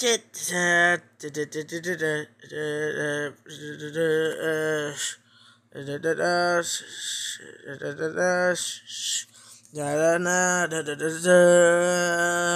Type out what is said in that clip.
da da da da da